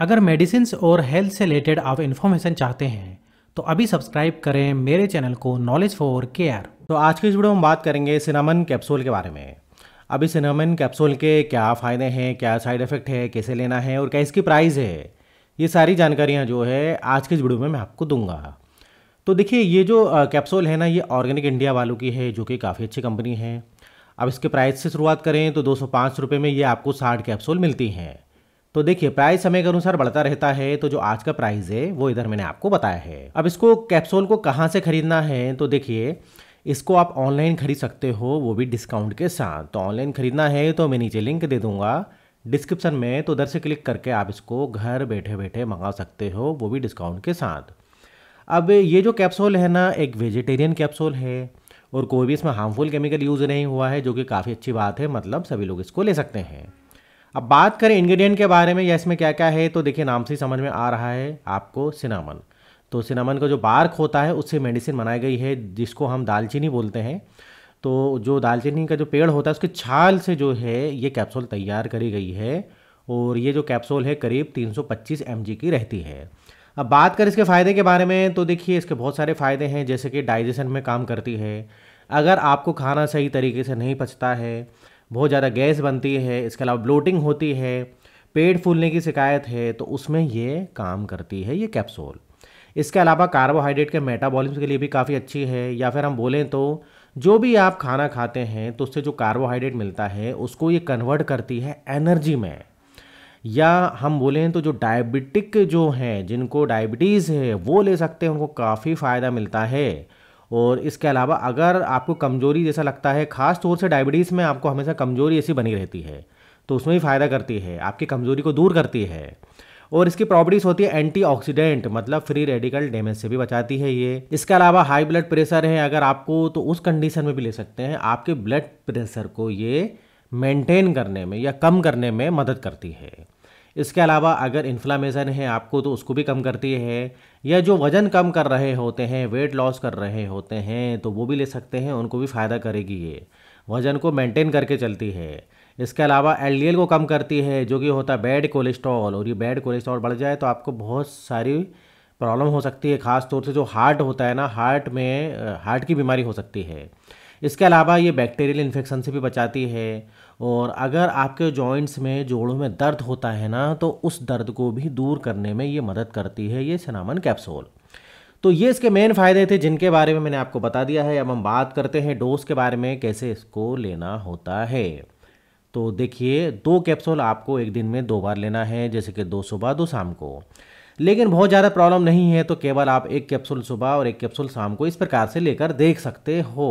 अगर मेडिसिन और हेल्थ से रिलेटेड आप इन्फॉर्मेशन चाहते हैं तो अभी सब्सक्राइब करें मेरे चैनल को नॉलेज फॉर केयर तो आज के इस वीडियो में बात करेंगे सिनामन कैप्सूल के बारे में अभी सिनामन कैप्सूल के क्या फ़ायदे हैं क्या साइड इफ़ेक्ट है कैसे लेना है और क्या इसकी प्राइस है ये सारी जानकारियाँ जो है आज के इस वीडियो में मैं आपको दूंगा तो देखिए ये जो कैप्सूल है ना ये ऑर्गेनिक इंडिया वालों की है जो कि काफ़ी अच्छी कंपनी है अब इसके प्राइस से शुरुआत करें तो दो सौ में ये आपको साठ कैप्सूल मिलती हैं तो देखिए प्राइस समय के अनुसार बढ़ता रहता है तो जो आज का प्राइस है वो इधर मैंने आपको बताया है अब इसको कैप्सूल को कहाँ से खरीदना है तो देखिए इसको आप ऑनलाइन खरीद सकते हो वो भी डिस्काउंट के साथ तो ऑनलाइन खरीदना है तो मैं नीचे लिंक दे दूंगा डिस्क्रिप्शन में तो उधर से क्लिक करके आप इसको घर बैठे बैठे मंगा सकते हो वो भी डिस्काउंट के साथ अब ये जो कैप्सूल है ना एक वेजिटेरियन कैप्सूल है और कोई भी इसमें हार्मफुल केमिकल यूज़ नहीं हुआ है जो कि काफ़ी अच्छी बात है मतलब सभी लोग इसको ले सकते हैं अब बात करें इंग्रेडिएंट के बारे में या इसमें क्या क्या है तो देखिए नाम से ही समझ में आ रहा है आपको सिनामन तो सिनामन का जो बार्क होता है उससे मेडिसिन बनाई गई है जिसको हम दालचीनी बोलते हैं तो जो दालचीनी का जो पेड़ होता है उसके छाल से जो है ये कैप्सूल तैयार करी गई है और ये जो कैप्सूल है करीब 325 mg की रहती है अब बात करें इसके फ़ायदे के बारे में तो देखिए इसके बहुत सारे फ़ायदे हैं जैसे कि डाइजेशन में काम करती है अगर आपको खाना सही तरीके से नहीं पचता है बहुत ज़्यादा गैस बनती है इसके अलावा ब्लोटिंग होती है पेट फूलने की शिकायत है तो उसमें ये काम करती है ये कैप्सूल इसके अलावा कार्बोहाइड्रेट के मेटाबॉलिज्म के लिए भी काफ़ी अच्छी है या फिर हम बोलें तो जो भी आप खाना खाते हैं तो उससे जो कार्बोहाइड्रेट मिलता है उसको ये कन्वर्ट करती है एनर्जी में या हम बोलें तो जो डायबिटिक जो हैं जिनको डायबिटीज़ है वो ले सकते हैं उनको काफ़ी फ़ायदा मिलता है और इसके अलावा अगर आपको कमज़ोरी जैसा लगता है ख़ास तौर से डायबिटीज़ में आपको हमेशा कमज़ोरी ऐसी बनी रहती है तो उसमें भी फ़ायदा करती है आपकी कमज़ोरी को दूर करती है और इसकी प्रॉपर्टीज़ होती है एंटीऑक्सीडेंट मतलब फ्री रेडिकल डैमेज से भी बचाती है ये इसके अलावा हाई ब्लड प्रेशर है अगर आपको तो उस कंडीशन में भी ले सकते हैं आपके ब्लड प्रेशर को ये मेंटेन करने में या कम करने में मदद करती है इसके अलावा अगर इन्फ्लामेशन है आपको तो उसको भी कम करती है या जो वज़न कम कर रहे होते हैं वेट लॉस कर रहे होते हैं तो वो भी ले सकते हैं उनको भी फ़ायदा करेगी ये वज़न को मेंटेन करके चलती है इसके अलावा एल को कम करती है जो कि होता है बैड कोलेस्ट्रॉल और ये बैड कोलेस्ट्रॉल बढ़ जाए तो आपको बहुत सारी प्रॉब्लम हो सकती है ख़ास तौर से जो हार्ट होता है ना हार्ट में हार्ट की बीमारी हो सकती है इसके अलावा ये बैक्टीरियल इन्फेक्शन से भी बचाती है और अगर आपके जॉइंट्स में जोड़ों में दर्द होता है ना तो उस दर्द को भी दूर करने में ये मदद करती है ये सनामन कैप्सूल तो ये इसके मेन फ़ायदे थे जिनके बारे में मैंने आपको बता दिया है अब हम बात करते हैं डोज के बारे में कैसे इसको लेना होता है तो देखिए दो कैप्सूल आपको एक दिन में दो बार लेना है जैसे कि दो सुबह दो शाम को लेकिन बहुत ज़्यादा प्रॉब्लम नहीं है तो केवल आप एक कैप्सूल सुबह और एक कैप्सूल शाम को इस प्रकार से लेकर देख सकते हो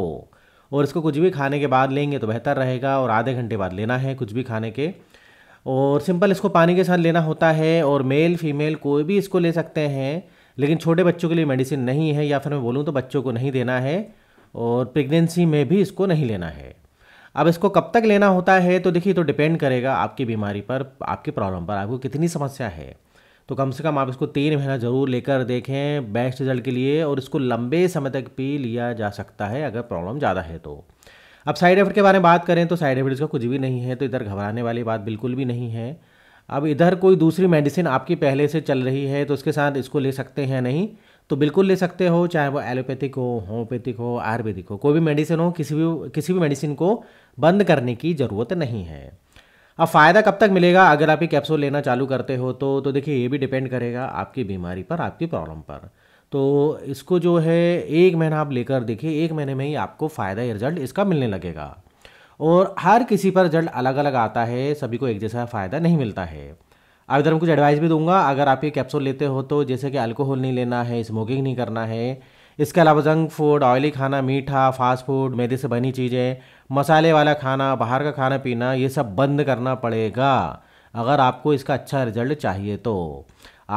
और इसको कुछ भी खाने के बाद लेंगे तो बेहतर रहेगा और आधे घंटे बाद लेना है कुछ भी खाने के और सिंपल इसको पानी के साथ लेना होता है और मेल फीमेल कोई भी इसको ले सकते हैं लेकिन छोटे बच्चों के लिए मेडिसिन नहीं है या फिर मैं बोलूँ तो बच्चों को नहीं देना है और प्रेगनेंसी में भी इसको नहीं लेना है अब इसको कब तक लेना होता है तो देखिए तो डिपेंड करेगा आपकी बीमारी पर आपकी प्रॉब्लम पर आपको कितनी समस्या है तो कम से कम आप इसको तीन महीना ज़रूर लेकर देखें बेस्ट रिजल्ट के लिए और इसको लंबे समय तक भी लिया जा सकता है अगर प्रॉब्लम ज़्यादा है तो अब साइड इफेक्ट के बारे में बात करें तो साइड इफेक्ट का कुछ भी नहीं है तो इधर घबराने वाली बात बिल्कुल भी नहीं है अब इधर कोई दूसरी मेडिसिन आपकी पहले से चल रही है तो उसके साथ इसको ले सकते हैं नहीं तो बिल्कुल ले सकते हो चाहे वो एलोपैथिक हो होम्योपैथिक हो आयुर्वेदिक हो कोई भी मेडिसिन हो किसी भी किसी भी मेडिसिन को बंद करने की ज़रूरत नहीं है अब फ़ायदा कब तक मिलेगा अगर आप ये कैप्सूल लेना चालू करते हो तो तो देखिए ये भी डिपेंड करेगा आपकी बीमारी पर आपकी प्रॉब्लम पर तो इसको जो है एक महीना आप लेकर देखिए एक महीने में ही आपको फ़ायदा या रिजल्ट इसका मिलने लगेगा और हर किसी पर रिजल्ट अलग अलग आता है सभी को एक जैसा फ़ायदा नहीं मिलता है अब इधर मैं कुछ एडवाइस भी दूंगा अगर आप ये कैप्सूल लेते हो तो जैसे कि अल्कोहल नहीं लेना है स्मोकिंग नहीं करना है इसके अलावा जंक फूड ऑयली खाना मीठा फास्ट फूड मैदे से बनी चीज़ें मसाले वाला खाना बाहर का खाना पीना ये सब बंद करना पड़ेगा अगर आपको इसका अच्छा रिजल्ट चाहिए तो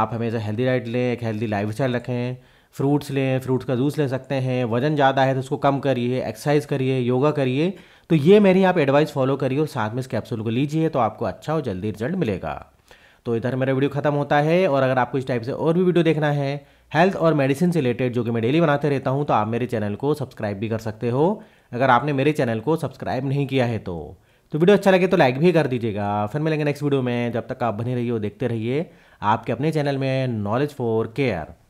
आप हमेशा हेल्दी डाइट लें एक हेल्दी लाइफ स्टाइल रखें फ्रूट्स लें फ्रूट्स का जूस ले सकते हैं वज़न ज़्यादा है तो उसको कम करिए एक्सरसाइज करिए योगा करिए तो ये मेरी आप एडवाइस फॉलो करिए और साथ में इस कैप्सूल को लीजिए तो आपको अच्छा और जल्दी रिजल्ट मिलेगा तो इधर मेरा वीडियो ख़त्म होता है और अगर आपको इस टाइप से और भी वीडियो देखना है हेल्थ और मेडिसिन से रिलेटेड जो कि मैं डेली बनाते रहता हूँ तो आप मेरे चैनल को सब्सक्राइब भी कर सकते हो अगर आपने मेरे चैनल को सब्सक्राइब नहीं किया है तो तो वीडियो अच्छा लगे तो लाइक भी कर दीजिएगा फिर मिलेंगे नेक्स्ट वीडियो में जब तक आप बने रहिए देखते रहिए आपके अपने चैनल में नॉलेज फॉर केयर